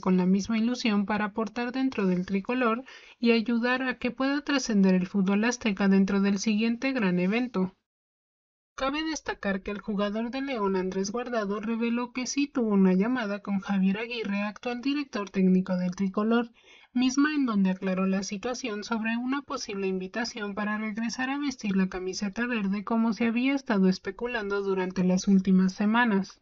con la misma ilusión para aportar dentro del tricolor y ayudar a que pueda trascender el fútbol azteca dentro del siguiente gran evento. Cabe destacar que el jugador de León Andrés Guardado reveló que sí tuvo una llamada con Javier Aguirre, actual director técnico del tricolor, misma en donde aclaró la situación sobre una posible invitación para regresar a vestir la camiseta verde como se había estado especulando durante las últimas semanas.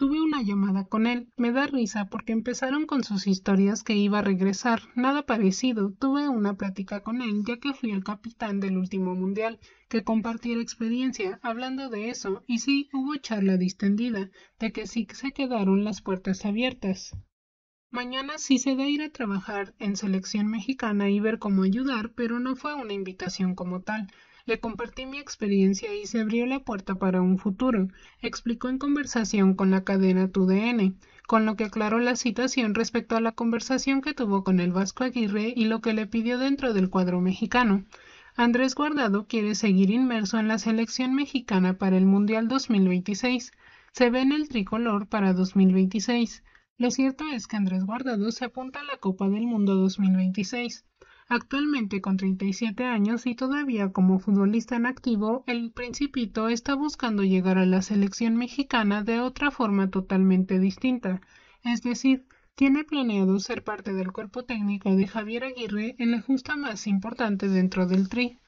Tuve una llamada con él. Me da risa porque empezaron con sus historias que iba a regresar. Nada parecido. Tuve una plática con él, ya que fui el capitán del último mundial, que compartí experiencia, hablando de eso, y sí, hubo charla distendida, de que sí se quedaron las puertas abiertas. Mañana sí se da ir a trabajar en selección mexicana y ver cómo ayudar, pero no fue una invitación como tal. Le compartí mi experiencia y se abrió la puerta para un futuro, explicó en conversación con la cadena 2DN, con lo que aclaró la situación respecto a la conversación que tuvo con el Vasco Aguirre y lo que le pidió dentro del cuadro mexicano. Andrés Guardado quiere seguir inmerso en la selección mexicana para el Mundial 2026. Se ve en el tricolor para 2026. Lo cierto es que Andrés Guardado se apunta a la Copa del Mundo 2026. Actualmente con 37 años y todavía como futbolista en activo, el Principito está buscando llegar a la selección mexicana de otra forma totalmente distinta, es decir, tiene planeado ser parte del cuerpo técnico de Javier Aguirre en la justa más importante dentro del Tri.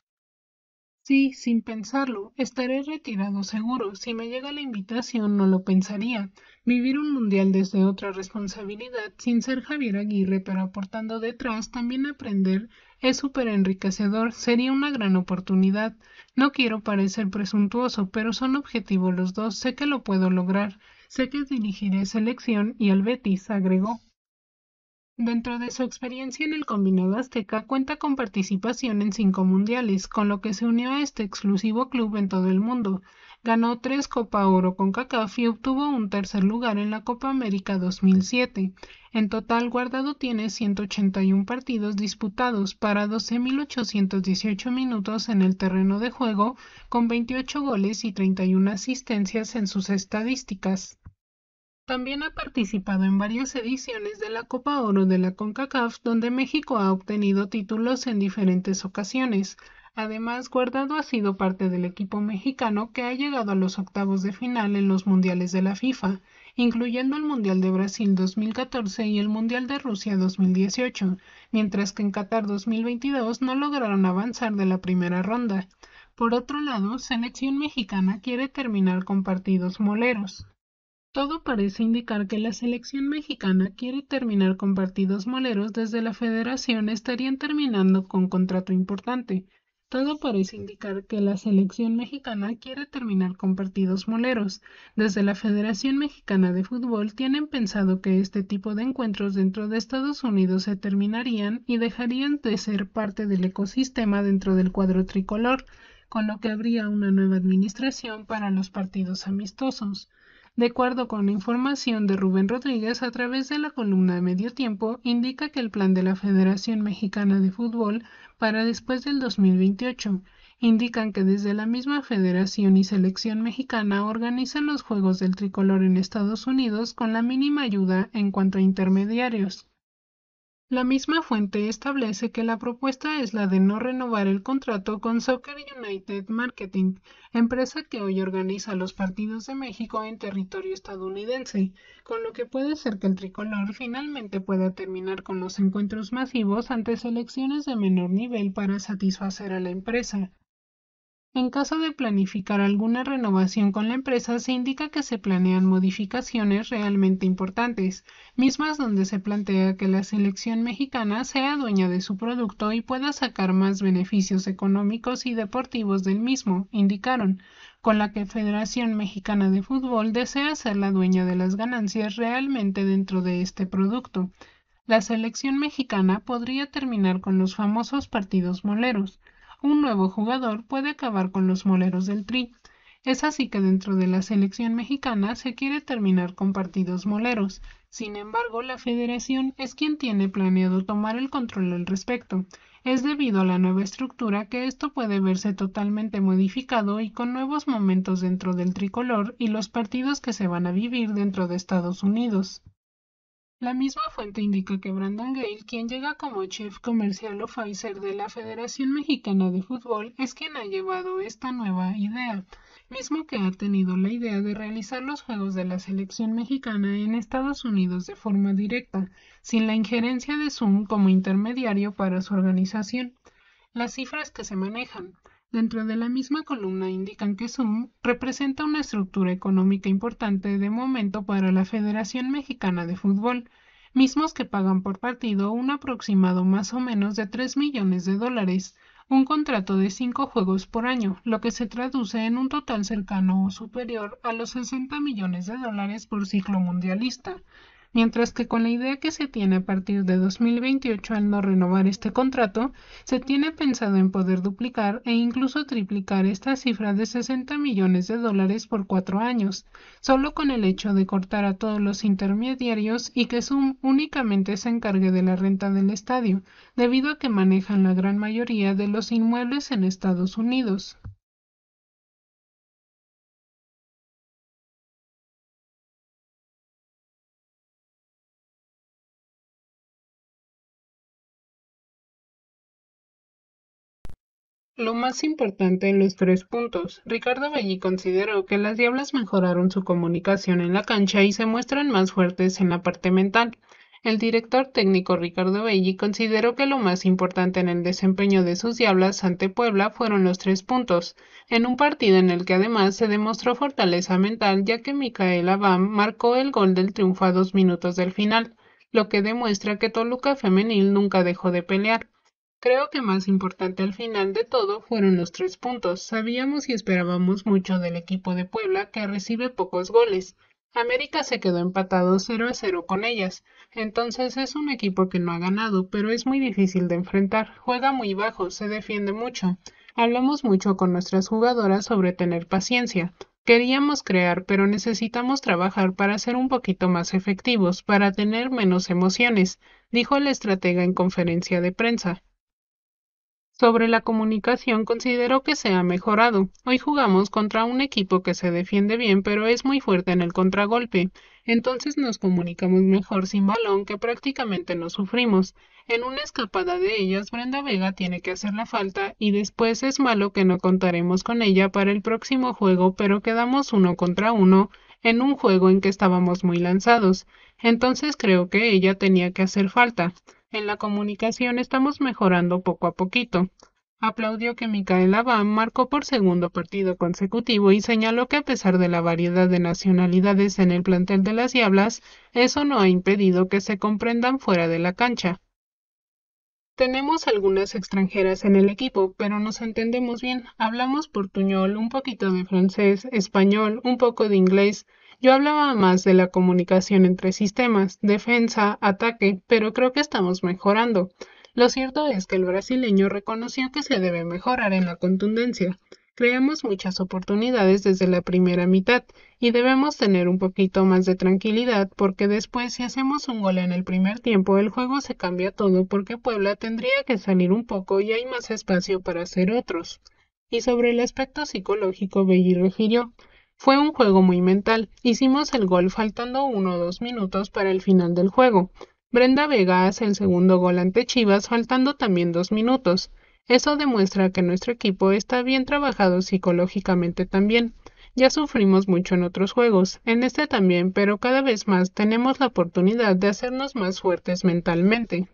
Sí, sin pensarlo, estaré retirado seguro. Si me llega la invitación no lo pensaría, Vivir un mundial desde otra responsabilidad, sin ser Javier Aguirre, pero aportando detrás, también aprender, es súper enriquecedor, sería una gran oportunidad. No quiero parecer presuntuoso, pero son objetivos los dos, sé que lo puedo lograr, sé que dirigiré selección y al Betis, agregó. Dentro de su experiencia en el combinado azteca cuenta con participación en cinco mundiales, con lo que se unió a este exclusivo club en todo el mundo. Ganó tres Copa Oro con CACAF y obtuvo un tercer lugar en la Copa América 2007. En total, Guardado tiene 181 partidos disputados para 12.818 minutos en el terreno de juego, con 28 goles y 31 asistencias en sus estadísticas. También ha participado en varias ediciones de la Copa Oro de la Concacaf donde México ha obtenido títulos en diferentes ocasiones. Además, Guardado ha sido parte del equipo mexicano que ha llegado a los octavos de final en los mundiales de la FIFA, incluyendo el Mundial de Brasil 2014 y el Mundial de Rusia 2018, mientras que en Qatar 2022 no lograron avanzar de la primera ronda. Por otro lado, Selección Mexicana quiere terminar con partidos moleros. Todo parece indicar que la selección mexicana quiere terminar con partidos moleros desde la federación estarían terminando con contrato importante. Todo parece indicar que la selección mexicana quiere terminar con partidos moleros. Desde la Federación Mexicana de Fútbol tienen pensado que este tipo de encuentros dentro de Estados Unidos se terminarían y dejarían de ser parte del ecosistema dentro del cuadro tricolor, con lo que habría una nueva administración para los partidos amistosos. De acuerdo con la información de Rubén Rodríguez a través de la columna de Medio Tiempo, indica que el plan de la Federación Mexicana de Fútbol para después del 2028 indican que desde la misma Federación y Selección Mexicana organizan los Juegos del Tricolor en Estados Unidos con la mínima ayuda en cuanto a intermediarios. La misma fuente establece que la propuesta es la de no renovar el contrato con Soccer United Marketing, empresa que hoy organiza los partidos de México en territorio estadounidense, con lo que puede ser que el tricolor finalmente pueda terminar con los encuentros masivos ante selecciones de menor nivel para satisfacer a la empresa. En caso de planificar alguna renovación con la empresa, se indica que se planean modificaciones realmente importantes, mismas donde se plantea que la selección mexicana sea dueña de su producto y pueda sacar más beneficios económicos y deportivos del mismo, indicaron, con la que Federación Mexicana de Fútbol desea ser la dueña de las ganancias realmente dentro de este producto. La selección mexicana podría terminar con los famosos partidos moleros, un nuevo jugador puede acabar con los moleros del Tri. Es así que dentro de la selección mexicana se quiere terminar con partidos moleros. Sin embargo, la federación es quien tiene planeado tomar el control al respecto. Es debido a la nueva estructura que esto puede verse totalmente modificado y con nuevos momentos dentro del tricolor y los partidos que se van a vivir dentro de Estados Unidos. La misma fuente indica que Brandon Gale, quien llega como chef comercial o Pfizer de la Federación Mexicana de Fútbol, es quien ha llevado esta nueva idea, mismo que ha tenido la idea de realizar los juegos de la selección mexicana en Estados Unidos de forma directa, sin la injerencia de Zoom como intermediario para su organización. Las cifras que se manejan dentro de la misma columna indican que Zoom representa una estructura económica importante de momento para la Federación Mexicana de Fútbol, mismos que pagan por partido un aproximado más o menos de 3 millones de dólares, un contrato de 5 juegos por año, lo que se traduce en un total cercano o superior a los 60 millones de dólares por ciclo mundialista, mientras que con la idea que se tiene a partir de 2028 al no renovar este contrato, se tiene pensado en poder duplicar e incluso triplicar esta cifra de 60 millones de dólares por cuatro años, solo con el hecho de cortar a todos los intermediarios y que Zoom únicamente se encargue de la renta del estadio, debido a que manejan la gran mayoría de los inmuebles en Estados Unidos. Lo más importante en los tres puntos, Ricardo Belli consideró que las Diablas mejoraron su comunicación en la cancha y se muestran más fuertes en la parte mental. El director técnico Ricardo Belli consideró que lo más importante en el desempeño de sus Diablas ante Puebla fueron los tres puntos, en un partido en el que además se demostró fortaleza mental ya que Micael Abam marcó el gol del triunfo a dos minutos del final, lo que demuestra que Toluca Femenil nunca dejó de pelear. Creo que más importante al final de todo fueron los tres puntos. Sabíamos y esperábamos mucho del equipo de Puebla que recibe pocos goles. América se quedó empatado 0 a 0 con ellas. Entonces es un equipo que no ha ganado, pero es muy difícil de enfrentar. Juega muy bajo, se defiende mucho. Hablamos mucho con nuestras jugadoras sobre tener paciencia. Queríamos crear, pero necesitamos trabajar para ser un poquito más efectivos, para tener menos emociones, dijo el estratega en conferencia de prensa. Sobre la comunicación considero que se ha mejorado. Hoy jugamos contra un equipo que se defiende bien pero es muy fuerte en el contragolpe. Entonces nos comunicamos mejor sin balón que prácticamente no sufrimos. En una escapada de ellas Brenda Vega tiene que hacer la falta y después es malo que no contaremos con ella para el próximo juego pero quedamos uno contra uno en un juego en que estábamos muy lanzados. Entonces creo que ella tenía que hacer falta. En la comunicación estamos mejorando poco a poquito. Aplaudió que Micael Abán marcó por segundo partido consecutivo y señaló que a pesar de la variedad de nacionalidades en el plantel de las Diablas, eso no ha impedido que se comprendan fuera de la cancha. Tenemos algunas extranjeras en el equipo, pero nos entendemos bien. Hablamos tuñol, un poquito de francés, español, un poco de inglés. Yo hablaba más de la comunicación entre sistemas, defensa, ataque, pero creo que estamos mejorando. Lo cierto es que el brasileño reconoció que se debe mejorar en la contundencia. Creamos muchas oportunidades desde la primera mitad y debemos tener un poquito más de tranquilidad porque después si hacemos un gol en el primer tiempo el juego se cambia todo porque Puebla tendría que salir un poco y hay más espacio para hacer otros. Y sobre el aspecto psicológico Belli regirió. fue un juego muy mental. Hicimos el gol faltando uno o dos minutos para el final del juego. Brenda Vega hace el segundo gol ante Chivas faltando también dos minutos. Eso demuestra que nuestro equipo está bien trabajado psicológicamente también. Ya sufrimos mucho en otros juegos, en este también, pero cada vez más tenemos la oportunidad de hacernos más fuertes mentalmente.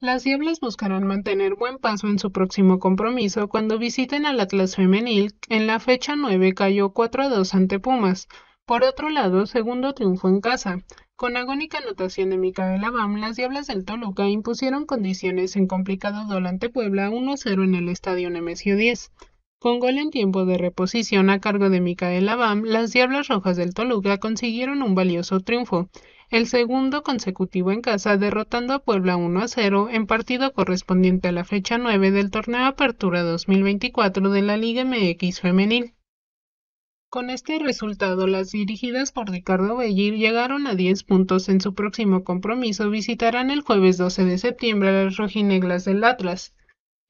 Las Diablas buscarán mantener buen paso en su próximo compromiso cuando visiten al Atlas Femenil. En la fecha 9 cayó 4 a 2 ante Pumas. Por otro lado, segundo triunfo en casa. Con agónica anotación de Micaela Abam, las Diablas del Toluca impusieron condiciones en complicado gol ante Puebla 1-0 en el Estadio Nemesio 10. Con gol en tiempo de reposición a cargo de Micaela Abam, las Diablas Rojas del Toluca consiguieron un valioso triunfo, el segundo consecutivo en casa, derrotando a Puebla 1-0 en partido correspondiente a la fecha 9 del torneo Apertura 2024 de la Liga MX Femenil. Con este resultado, las dirigidas por Ricardo Bellir llegaron a 10 puntos en su próximo compromiso. Visitarán el jueves 12 de septiembre a las rojineglas del Atlas.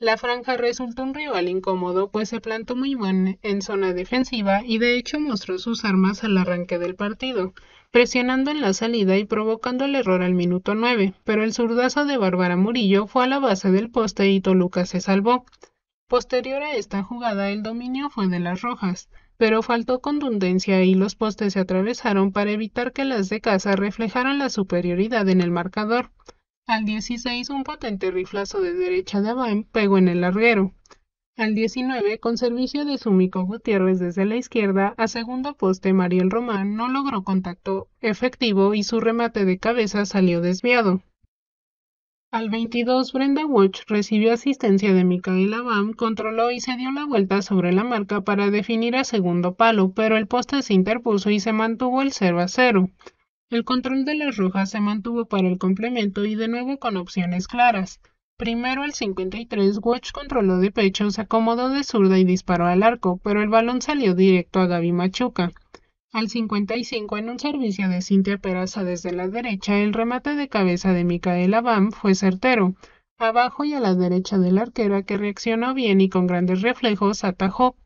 La franja resultó un rival incómodo, pues se plantó muy bien en zona defensiva y de hecho mostró sus armas al arranque del partido, presionando en la salida y provocando el error al minuto 9, pero el zurdazo de Bárbara Murillo fue a la base del poste y Toluca se salvó. Posterior a esta jugada, el dominio fue de las rojas, pero faltó contundencia y los postes se atravesaron para evitar que las de casa reflejaran la superioridad en el marcador. Al 16 un potente riflazo de derecha de Abain pegó en el larguero. Al 19, con servicio de Sumico Gutiérrez desde la izquierda, a segundo poste Mariel Román no logró contacto efectivo y su remate de cabeza salió desviado. Al 22, Brenda Watch recibió asistencia de Micaela Bam, controló y se dio la vuelta sobre la marca para definir a segundo palo, pero el poste se interpuso y se mantuvo el 0 a 0. El control de las rojas se mantuvo para el complemento y de nuevo con opciones claras. Primero al 53, Watch controló de pecho, se acomodó de zurda y disparó al arco, pero el balón salió directo a Gaby Machuca. Al 55 en un servicio de Cintia Peraza desde la derecha, el remate de cabeza de Micaela Bam fue certero. Abajo y a la derecha del arquero, arquera que reaccionó bien y con grandes reflejos atajó.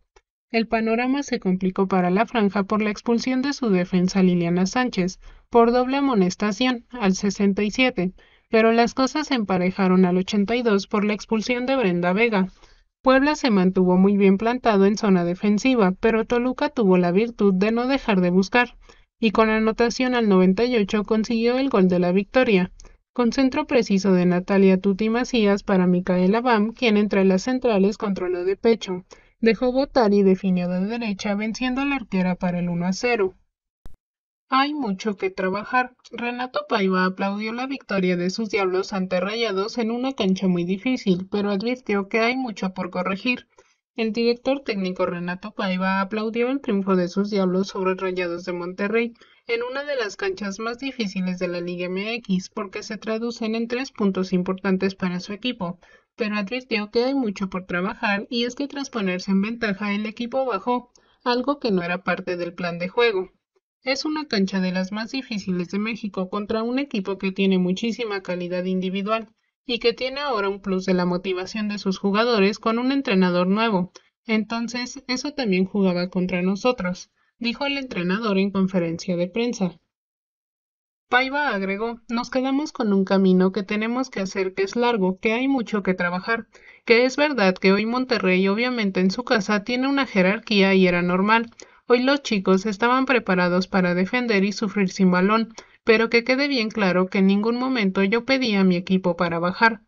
El panorama se complicó para la franja por la expulsión de su defensa Liliana Sánchez por doble amonestación al 67, pero las cosas se emparejaron al 82 por la expulsión de Brenda Vega. Puebla se mantuvo muy bien plantado en zona defensiva, pero Toluca tuvo la virtud de no dejar de buscar, y con anotación al 98 consiguió el gol de la victoria, con centro preciso de Natalia Tuti Macías para Micaela Bam, quien entre las centrales controló de pecho, dejó botar y definió de derecha venciendo a la arquera para el 1 a 0. Hay mucho que trabajar. Renato Paiva aplaudió la victoria de sus Diablos ante Rayados en una cancha muy difícil, pero advirtió que hay mucho por corregir. El director técnico Renato Paiva aplaudió el triunfo de sus Diablos sobre Rayados de Monterrey en una de las canchas más difíciles de la Liga MX porque se traducen en tres puntos importantes para su equipo, pero advirtió que hay mucho por trabajar y es que tras ponerse en ventaja el equipo bajó, algo que no era parte del plan de juego. Es una cancha de las más difíciles de México contra un equipo que tiene muchísima calidad individual y que tiene ahora un plus de la motivación de sus jugadores con un entrenador nuevo. Entonces, eso también jugaba contra nosotros, dijo el entrenador en conferencia de prensa. Paiva agregó, nos quedamos con un camino que tenemos que hacer que es largo, que hay mucho que trabajar, que es verdad que hoy Monterrey obviamente en su casa tiene una jerarquía y era normal, Hoy los chicos estaban preparados para defender y sufrir sin balón, pero que quede bien claro que en ningún momento yo pedí a mi equipo para bajar.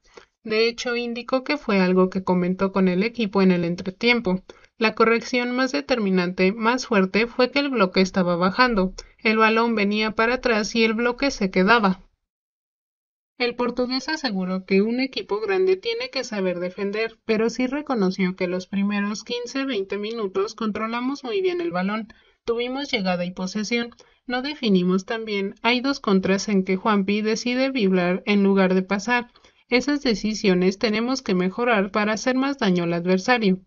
De hecho, indicó que fue algo que comentó con el equipo en el entretiempo. La corrección más determinante, más fuerte, fue que el bloque estaba bajando. El balón venía para atrás y el bloque se quedaba. El portugués aseguró que un equipo grande tiene que saber defender, pero sí reconoció que los primeros 15-20 minutos controlamos muy bien el balón, tuvimos llegada y posesión, no definimos tan bien, hay dos contras en que Juanpi decide vibrar en lugar de pasar. Esas decisiones tenemos que mejorar para hacer más daño al adversario.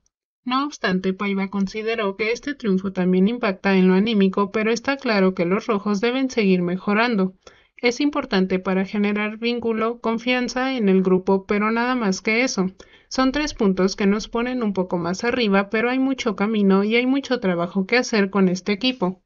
No obstante, Paiva consideró que este triunfo también impacta en lo anímico, pero está claro que los rojos deben seguir mejorando es importante para generar vínculo, confianza en el grupo, pero nada más que eso. Son tres puntos que nos ponen un poco más arriba, pero hay mucho camino y hay mucho trabajo que hacer con este equipo.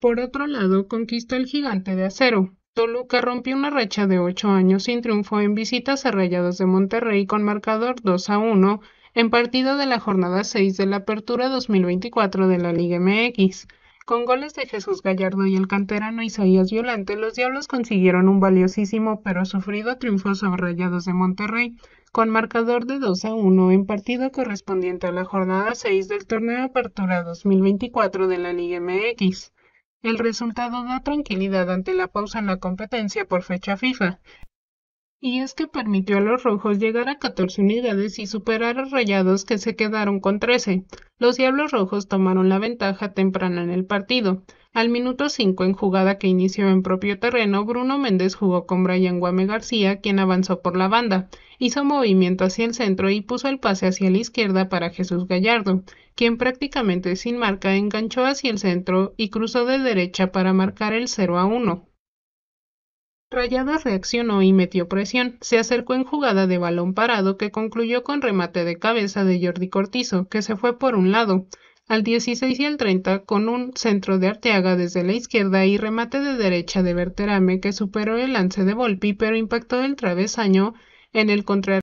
Por otro lado, conquista el gigante de acero. Toluca rompió una racha de ocho años sin triunfo en visitas a Rayados de Monterrey con marcador 2 a 1 en partido de la jornada 6 de la Apertura 2024 de la Liga MX. Con goles de Jesús Gallardo y el canterano Isaías Violante, los Diablos consiguieron un valiosísimo pero sufrido triunfo sobre Rayados de Monterrey, con marcador de 2 a 1 en partido correspondiente a la jornada 6 del torneo Apertura 2024 de la Liga MX. El resultado da tranquilidad ante la pausa en la competencia por fecha FIFA, y es que permitió a los rojos llegar a 14 unidades y superar a Rayados que se quedaron con 13. Los Diablos Rojos tomaron la ventaja temprana en el partido. Al minuto 5 en jugada que inició en propio terreno, Bruno Méndez jugó con Brian Guame García, quien avanzó por la banda, hizo movimiento hacia el centro y puso el pase hacia la izquierda para Jesús Gallardo, quien prácticamente sin marca enganchó hacia el centro y cruzó de derecha para marcar el 0 a 1. Rayada reaccionó y metió presión. Se acercó en jugada de balón parado que concluyó con remate de cabeza de Jordi Cortizo, que se fue por un lado, al 16 y al 30 con un centro de Arteaga desde la izquierda y remate de derecha de verterame que superó el lance de Volpi pero impactó el travesaño en el contra